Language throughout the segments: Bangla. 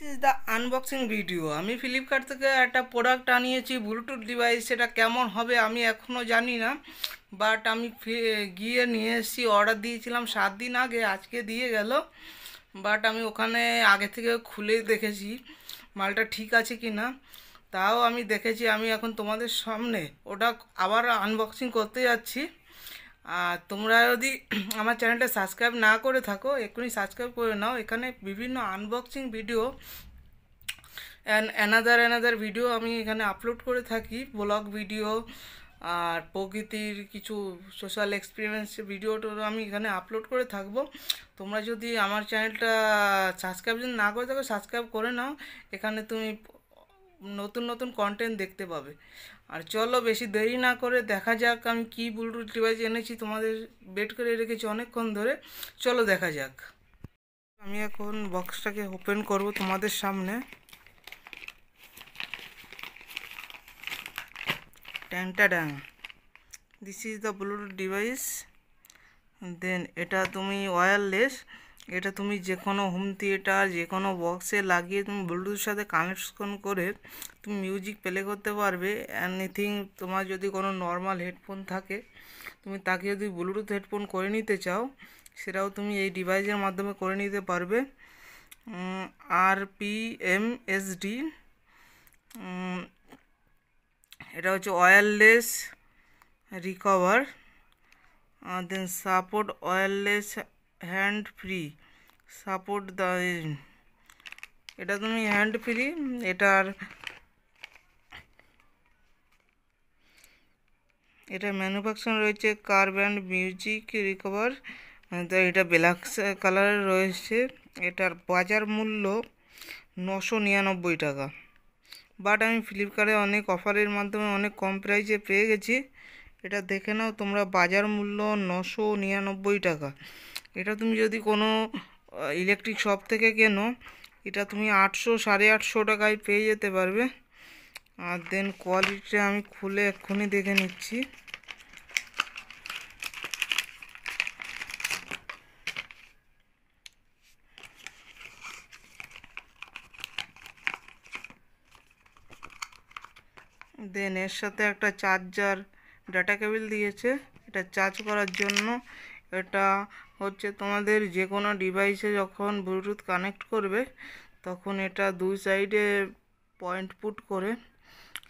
দিস দ্য আনবক্সিং ভিডিও আমি ফ্লিপকার্ট থেকে একটা প্রোডাক্ট আনিয়েছি ব্লুটুথ ডিভাইস সেটা কেমন হবে আমি এখনও জানি না বাট আমি গিয়ে নিয়ে এসেছি অর্ডার দিয়েছিলাম সাত দিন আগে আজকে দিয়ে গেল বাট আমি ওখানে আগে থেকে খুলে দেখেছি মালটা ঠিক আছে কি না তাও আমি দেখেছি আমি এখন তোমাদের সামনে ওটা আবার আনবক্সিং করতে যাচ্ছি আর তোমরা যদি আমার চ্যানেলটা সাবস্ক্রাইব না করে থাকো এক্ষুনি সাবস্ক্রাইব করে নাও এখানে বিভিন্ন unboxing video another another video আমি এখানে আপলোড করে থাকি ব্লগ ভিডিও আর প্রকৃতির কিছু সোশ্যাল এক্সপিরিয়েন্স ভিডিওটা আমি এখানে আপলোড করে থাকব তোমরা যদি আমার চ্যানেলটা সাবস্ক্রাইব যদি না করে থাকো সাবস্ক্রাইব করে নাও এখানে তুমি নতুন নতুন কন্টেন্ট দেখতে পাবে আর চলো বেশি দেরি না করে দেখা যাক আমি কী ব্লুটুথ ডিভাইস এনেছি তোমাদের বেট করে রেখেছি অনেকক্ষণ ধরে চলো দেখা যাক আমি এখন বক্সটাকে ওপেন করব তোমাদের সামনে ট্যাংটা ড্যাং this is the Bluetooth device then এটা তুমি ওয়্যারলেস এটা তুমি যে কোনো হোম থিয়েটার যে কোনো বক্সে লাগিয়ে তুমি ব্লুটুথের সাথে কানেকশন করে তুমি মিউজিক প্লে করতে পারবে এনিথিং তোমার যদি কোনো নর্মাল হেডফোন থাকে তুমি তাকে যদি ব্লুটুথ হেডফোন করে নিতে চাও সেটাও তুমি এই ডিভাইসের মাধ্যমে করে নিতে পারবে আর পি এম এস ডি এটা হচ্ছে wireless recover then support wireless hand free support the এটা তুমি হ্যান্ড ফ্রি এটার এটা ম্যানুফ্যাকচার রয়েছে কার ব্যান্ড মিউজিক রিকভার তো এটা ব্ল্যাক কালারের রয়েছে এটার বাজার মূল্য নশো নিরানব্বই টাকা বাট আমি ফ্লিপকার্টে অনেক অফারের মাধ্যমে অনেক কম প্রাইসে পেয়ে গেছি এটা দেখে নাও তোমরা বাজার মূল্য নশো নিরানব্বই টাকা এটা তুমি যদি কোনো ইলেকট্রিক শপ থেকে কেনো এটা তুমি আটশো সাড়ে আটশো টাকায় পেয়ে যেতে পারবে আর দেন কোয়ালিটিটা আমি খুলে এক্ষুনি দেখে নিচ্ছি দেন এর সাথে একটা চার্জার ডাটা কেবিল দিয়েছে এটা চার্জ করার জন্য এটা হচ্ছে তোমাদের যে কোনো ডিভাইসে যখন ব্লুটুথ কানেক্ট করবে তখন এটা দুই সাইডে পয়েন্ট পুট করে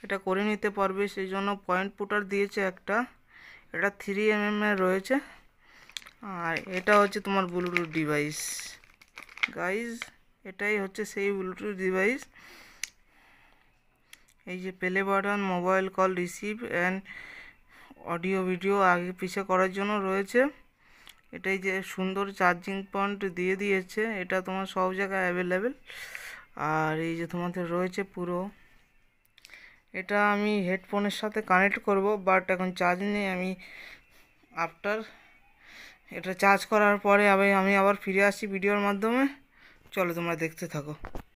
এটা করে নিতে পারবে সেই জন্য পয়েন্ট পুটার দিয়েছে একটা এটা থ্রি এম mm এর রয়েছে আর এটা হচ্ছে তোমার ব্লুটুথ ডিভাইস গাইজ এটাই হচ্ছে সেই ব্লুটুথ ডিভাইস এই যে play button mobile call receive and audio video আগে পিছিয়ে করার জন্য রয়েছে এটাই যে সুন্দর চার্জিং পয়েন্ট দিয়ে দিয়েছে এটা তোমার সব জায়গায় অ্যাভেলেবেল আর এই যে তোমাদের রয়েছে পুরো এটা আমি হেডফোনের সাথে কানেক্ট করব বাট এখন চার্জ নেই আমি আফটার এটা চার্জ করার পরে আমি আমি আবার ফিরে আসি ভিডিওর মাধ্যমে চলো তোমরা দেখতে থাকো